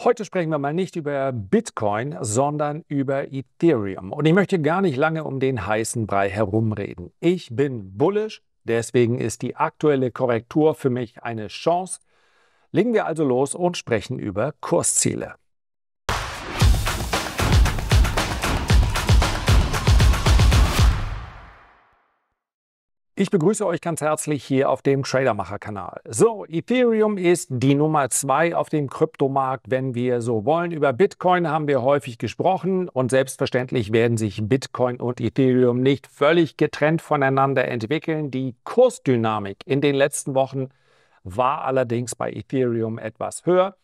Heute sprechen wir mal nicht über Bitcoin, sondern über Ethereum. Und ich möchte gar nicht lange um den heißen Brei herumreden. Ich bin bullisch, deswegen ist die aktuelle Korrektur für mich eine Chance. Legen wir also los und sprechen über Kursziele. Ich begrüße euch ganz herzlich hier auf dem Tradermacher-Kanal. So, Ethereum ist die Nummer zwei auf dem Kryptomarkt, wenn wir so wollen. Über Bitcoin haben wir häufig gesprochen und selbstverständlich werden sich Bitcoin und Ethereum nicht völlig getrennt voneinander entwickeln. Die Kursdynamik in den letzten Wochen war allerdings bei Ethereum etwas höher.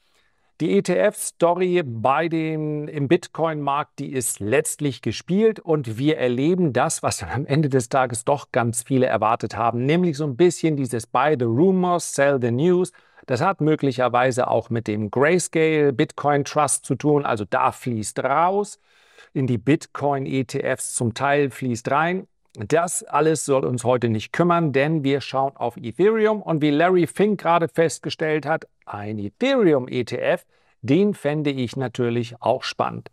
Die ETF-Story bei den, im Bitcoin-Markt, die ist letztlich gespielt und wir erleben das, was dann am Ende des Tages doch ganz viele erwartet haben, nämlich so ein bisschen dieses Buy the Rumors, Sell the News. Das hat möglicherweise auch mit dem Grayscale Bitcoin Trust zu tun, also da fließt raus in die Bitcoin-ETFs zum Teil fließt rein. Das alles soll uns heute nicht kümmern, denn wir schauen auf Ethereum und wie Larry Fink gerade festgestellt hat, ein Ethereum-ETF, den fände ich natürlich auch spannend.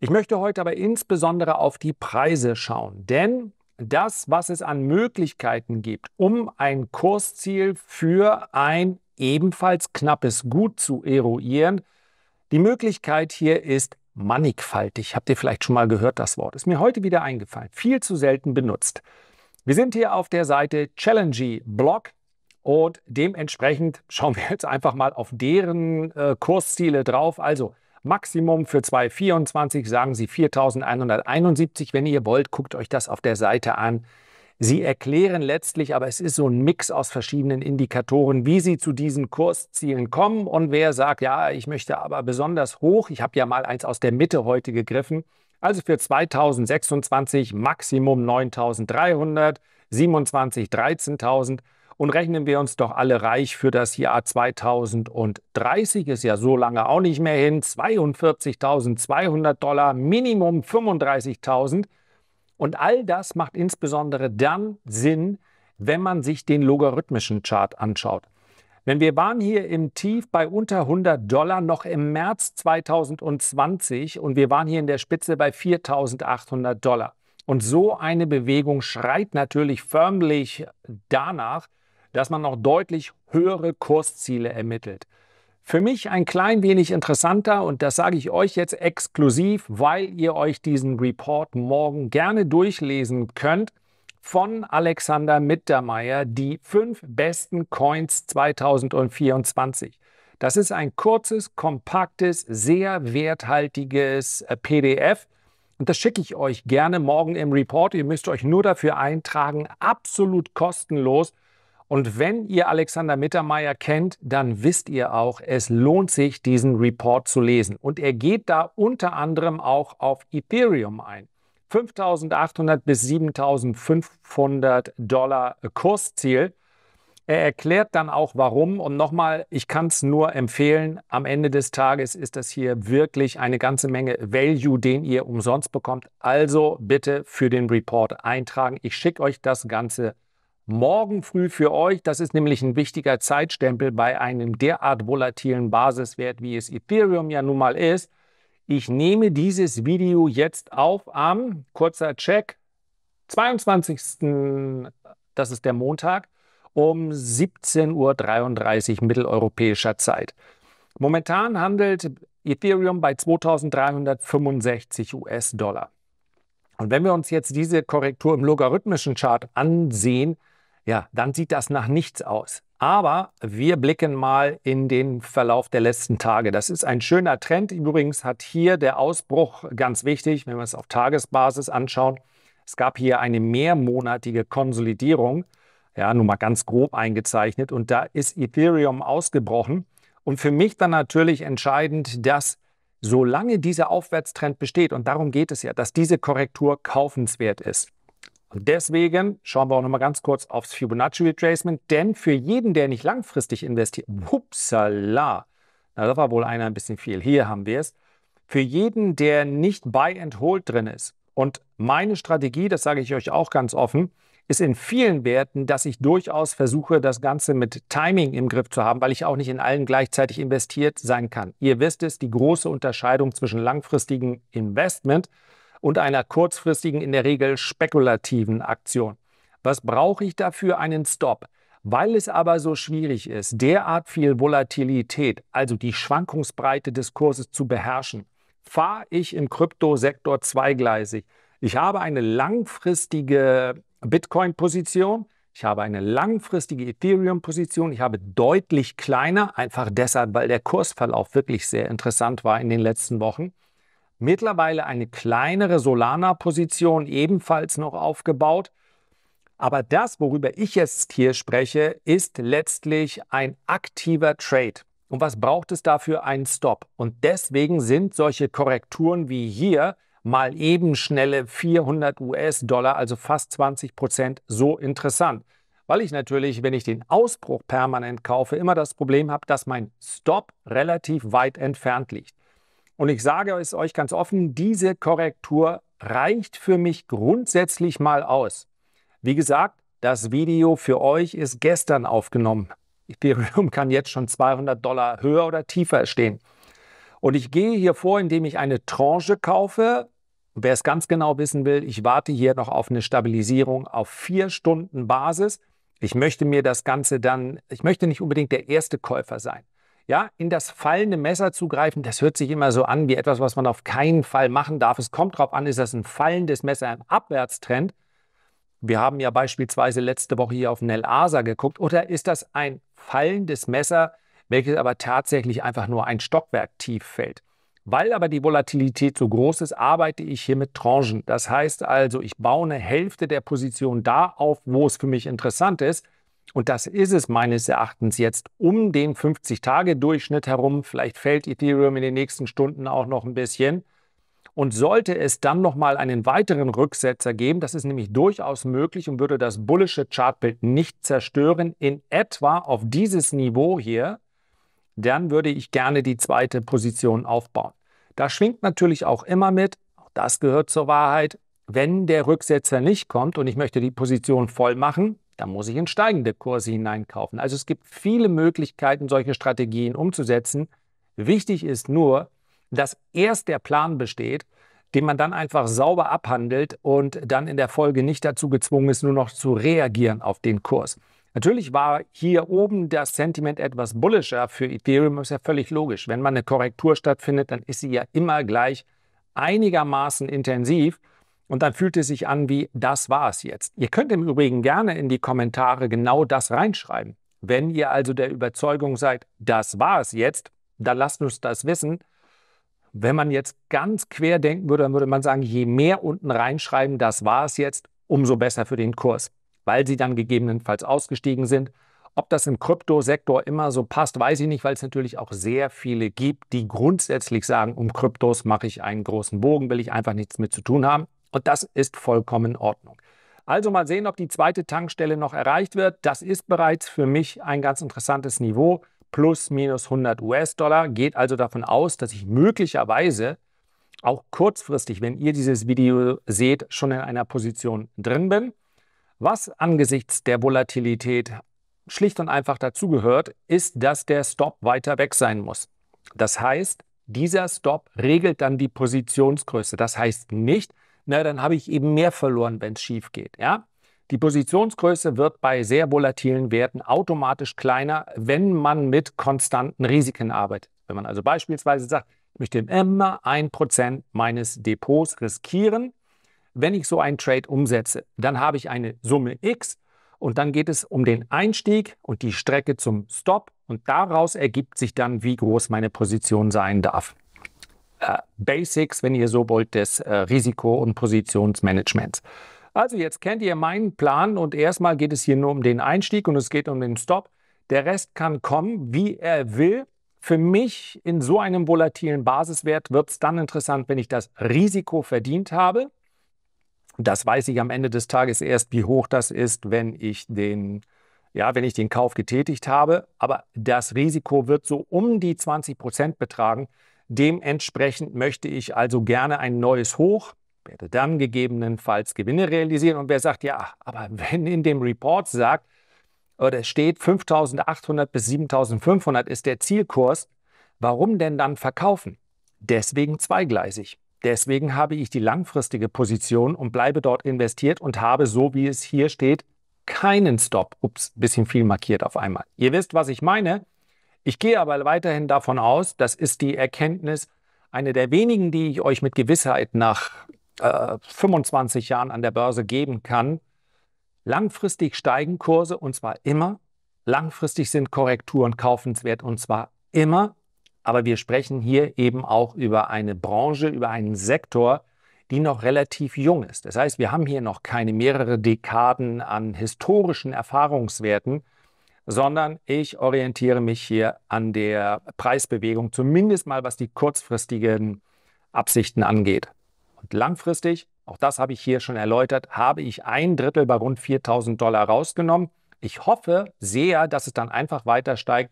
Ich möchte heute aber insbesondere auf die Preise schauen, denn das, was es an Möglichkeiten gibt, um ein Kursziel für ein ebenfalls knappes Gut zu eruieren, die Möglichkeit hier ist mannigfaltig. Habt ihr vielleicht schon mal gehört, das Wort. Ist mir heute wieder eingefallen. Viel zu selten benutzt. Wir sind hier auf der Seite Challengey Blog und dementsprechend schauen wir jetzt einfach mal auf deren äh, Kursziele drauf. Also Maximum für 2024 sagen sie 4171. Wenn ihr wollt, guckt euch das auf der Seite an. Sie erklären letztlich, aber es ist so ein Mix aus verschiedenen Indikatoren, wie Sie zu diesen Kurszielen kommen und wer sagt, ja, ich möchte aber besonders hoch. Ich habe ja mal eins aus der Mitte heute gegriffen. Also für 2026 Maximum 9300, 27 13000 und rechnen wir uns doch alle reich für das Jahr 2030, ist ja so lange auch nicht mehr hin, 42.200 Dollar, Minimum 35.000. Und all das macht insbesondere dann Sinn, wenn man sich den logarithmischen Chart anschaut. Denn wir waren hier im Tief bei unter 100 Dollar noch im März 2020 und wir waren hier in der Spitze bei 4.800 Dollar. Und so eine Bewegung schreit natürlich förmlich danach, dass man noch deutlich höhere Kursziele ermittelt. Für mich ein klein wenig interessanter und das sage ich euch jetzt exklusiv, weil ihr euch diesen Report morgen gerne durchlesen könnt von Alexander Mittermeier, die fünf besten Coins 2024. Das ist ein kurzes, kompaktes, sehr werthaltiges äh, PDF. Und das schicke ich euch gerne morgen im Report. Ihr müsst euch nur dafür eintragen, absolut kostenlos. Und wenn ihr Alexander Mittermeier kennt, dann wisst ihr auch, es lohnt sich, diesen Report zu lesen. Und er geht da unter anderem auch auf Ethereum ein. 5800 bis 7500 Dollar Kursziel. Er erklärt dann auch warum. Und nochmal, ich kann es nur empfehlen, am Ende des Tages ist das hier wirklich eine ganze Menge Value, den ihr umsonst bekommt. Also bitte für den Report eintragen. Ich schicke euch das Ganze morgen früh für euch. Das ist nämlich ein wichtiger Zeitstempel bei einem derart volatilen Basiswert, wie es Ethereum ja nun mal ist. Ich nehme dieses Video jetzt auf am, kurzer Check, 22. Das ist der Montag um 17.33 Uhr mitteleuropäischer Zeit. Momentan handelt Ethereum bei 2365 US-Dollar. Und wenn wir uns jetzt diese Korrektur im logarithmischen Chart ansehen, ja, dann sieht das nach nichts aus. Aber wir blicken mal in den Verlauf der letzten Tage. Das ist ein schöner Trend. Übrigens hat hier der Ausbruch ganz wichtig, wenn wir es auf Tagesbasis anschauen. Es gab hier eine mehrmonatige Konsolidierung, ja, nun mal ganz grob eingezeichnet. Und da ist Ethereum ausgebrochen. Und für mich dann natürlich entscheidend, dass solange dieser Aufwärtstrend besteht, und darum geht es ja, dass diese Korrektur kaufenswert ist. Und deswegen schauen wir auch noch mal ganz kurz aufs Fibonacci Retracement, denn für jeden, der nicht langfristig investiert, upsala, da war wohl einer ein bisschen viel. Hier haben wir es. Für jeden, der nicht buy and hold drin ist. Und meine Strategie, das sage ich euch auch ganz offen, ist in vielen Werten, dass ich durchaus versuche, das Ganze mit Timing im Griff zu haben, weil ich auch nicht in allen gleichzeitig investiert sein kann. Ihr wisst es, die große Unterscheidung zwischen langfristigem Investment und einer kurzfristigen, in der Regel spekulativen Aktion. Was brauche ich dafür? Einen Stop. Weil es aber so schwierig ist, derart viel Volatilität, also die Schwankungsbreite des Kurses zu beherrschen, fahre ich im Kryptosektor zweigleisig. Ich habe eine langfristige Bitcoin-Position, ich habe eine langfristige Ethereum-Position, ich habe deutlich kleiner, einfach deshalb, weil der Kursverlauf wirklich sehr interessant war in den letzten Wochen mittlerweile eine kleinere Solana-Position ebenfalls noch aufgebaut. Aber das, worüber ich jetzt hier spreche, ist letztlich ein aktiver Trade. Und was braucht es dafür? Einen Stop. Und deswegen sind solche Korrekturen wie hier mal eben schnelle 400 US-Dollar, also fast 20 Prozent, so interessant. Weil ich natürlich, wenn ich den Ausbruch permanent kaufe, immer das Problem habe, dass mein Stop relativ weit entfernt liegt. Und ich sage es euch ganz offen, diese Korrektur reicht für mich grundsätzlich mal aus. Wie gesagt, das Video für euch ist gestern aufgenommen. Ethereum kann jetzt schon 200 Dollar höher oder tiefer stehen. Und ich gehe hier vor, indem ich eine Tranche kaufe. Wer es ganz genau wissen will, ich warte hier noch auf eine Stabilisierung auf 4 Stunden Basis. Ich möchte mir das Ganze dann, ich möchte nicht unbedingt der erste Käufer sein ja, in das fallende Messer zugreifen, das hört sich immer so an wie etwas, was man auf keinen Fall machen darf. Es kommt darauf an, ist das ein fallendes Messer im Abwärtstrend? Wir haben ja beispielsweise letzte Woche hier auf Nel Asa geguckt. Oder ist das ein fallendes Messer, welches aber tatsächlich einfach nur ein Stockwerk tief fällt? Weil aber die Volatilität so groß ist, arbeite ich hier mit Tranchen. Das heißt also, ich baue eine Hälfte der Position da auf, wo es für mich interessant ist. Und das ist es meines Erachtens jetzt um den 50-Tage-Durchschnitt herum. Vielleicht fällt Ethereum in den nächsten Stunden auch noch ein bisschen. Und sollte es dann nochmal einen weiteren Rücksetzer geben, das ist nämlich durchaus möglich und würde das bullische Chartbild nicht zerstören, in etwa auf dieses Niveau hier, dann würde ich gerne die zweite Position aufbauen. Da schwingt natürlich auch immer mit, auch das gehört zur Wahrheit, wenn der Rücksetzer nicht kommt und ich möchte die Position voll machen, dann muss ich in steigende Kurse hineinkaufen. Also es gibt viele Möglichkeiten, solche Strategien umzusetzen. Wichtig ist nur, dass erst der Plan besteht, den man dann einfach sauber abhandelt und dann in der Folge nicht dazu gezwungen ist, nur noch zu reagieren auf den Kurs. Natürlich war hier oben das Sentiment etwas bullischer für Ethereum, ist ja völlig logisch. Wenn man eine Korrektur stattfindet, dann ist sie ja immer gleich einigermaßen intensiv. Und dann fühlt es sich an wie, das war es jetzt. Ihr könnt im Übrigen gerne in die Kommentare genau das reinschreiben. Wenn ihr also der Überzeugung seid, das war es jetzt, dann lasst uns das wissen. Wenn man jetzt ganz quer denken würde, dann würde man sagen, je mehr unten reinschreiben, das war es jetzt, umso besser für den Kurs, weil sie dann gegebenenfalls ausgestiegen sind. Ob das im Kryptosektor immer so passt, weiß ich nicht, weil es natürlich auch sehr viele gibt, die grundsätzlich sagen, um Kryptos mache ich einen großen Bogen, will ich einfach nichts mit zu tun haben. Und das ist vollkommen in Ordnung. Also mal sehen, ob die zweite Tankstelle noch erreicht wird. Das ist bereits für mich ein ganz interessantes Niveau. Plus, minus 100 US-Dollar. Geht also davon aus, dass ich möglicherweise auch kurzfristig, wenn ihr dieses Video seht, schon in einer Position drin bin. Was angesichts der Volatilität schlicht und einfach dazugehört, ist, dass der Stop weiter weg sein muss. Das heißt, dieser Stop regelt dann die Positionsgröße. Das heißt nicht, na, dann habe ich eben mehr verloren, wenn es schief geht. Ja? Die Positionsgröße wird bei sehr volatilen Werten automatisch kleiner, wenn man mit konstanten Risiken arbeitet. Wenn man also beispielsweise sagt, ich möchte immer 1% meines Depots riskieren, wenn ich so einen Trade umsetze, dann habe ich eine Summe X und dann geht es um den Einstieg und die Strecke zum Stop und daraus ergibt sich dann, wie groß meine Position sein darf. Äh, Basics, wenn ihr so wollt, des äh, Risiko- und Positionsmanagements. Also jetzt kennt ihr meinen Plan und erstmal geht es hier nur um den Einstieg und es geht um den Stop. Der Rest kann kommen, wie er will. Für mich in so einem volatilen Basiswert wird es dann interessant, wenn ich das Risiko verdient habe. Das weiß ich am Ende des Tages erst, wie hoch das ist, wenn ich den, ja, wenn ich den Kauf getätigt habe. Aber das Risiko wird so um die 20 Prozent betragen. Dementsprechend möchte ich also gerne ein neues Hoch, werde dann gegebenenfalls Gewinne realisieren. Und wer sagt, ja, aber wenn in dem Report sagt oder äh, steht 5800 bis 7500 ist der Zielkurs, warum denn dann verkaufen? Deswegen zweigleisig. Deswegen habe ich die langfristige Position und bleibe dort investiert und habe, so wie es hier steht, keinen Stop. Ups, bisschen viel markiert auf einmal. Ihr wisst, was ich meine. Ich gehe aber weiterhin davon aus, das ist die Erkenntnis, eine der wenigen, die ich euch mit Gewissheit nach äh, 25 Jahren an der Börse geben kann. Langfristig steigen Kurse und zwar immer. Langfristig sind Korrekturen kaufenswert und zwar immer. Aber wir sprechen hier eben auch über eine Branche, über einen Sektor, die noch relativ jung ist. Das heißt, wir haben hier noch keine mehrere Dekaden an historischen Erfahrungswerten sondern ich orientiere mich hier an der Preisbewegung, zumindest mal was die kurzfristigen Absichten angeht. Und langfristig, auch das habe ich hier schon erläutert, habe ich ein Drittel bei rund 4000 Dollar rausgenommen. Ich hoffe sehr, dass es dann einfach weiter steigt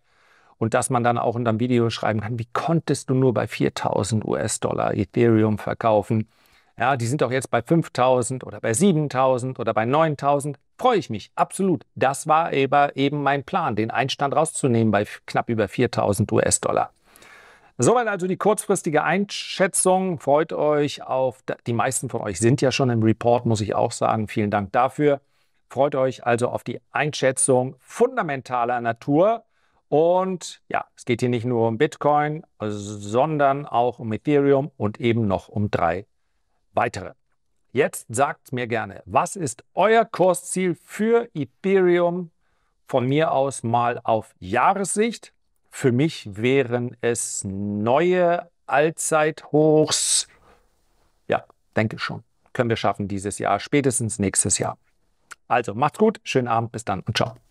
und dass man dann auch in einem Video schreiben kann, wie konntest du nur bei 4000 US-Dollar Ethereum verkaufen? Ja, die sind doch jetzt bei 5000 oder bei 7000 oder bei 9000 freue ich mich, absolut. Das war eben mein Plan, den Einstand rauszunehmen bei knapp über 4000 US-Dollar. Soweit also die kurzfristige Einschätzung. Freut euch auf, die meisten von euch sind ja schon im Report, muss ich auch sagen. Vielen Dank dafür. Freut euch also auf die Einschätzung fundamentaler Natur. Und ja, es geht hier nicht nur um Bitcoin, sondern auch um Ethereum und eben noch um drei weitere. Jetzt sagt mir gerne, was ist euer Kursziel für Ethereum von mir aus mal auf Jahressicht? Für mich wären es neue Allzeithochs. Ja, denke schon. Können wir schaffen dieses Jahr, spätestens nächstes Jahr. Also macht's gut, schönen Abend, bis dann und ciao.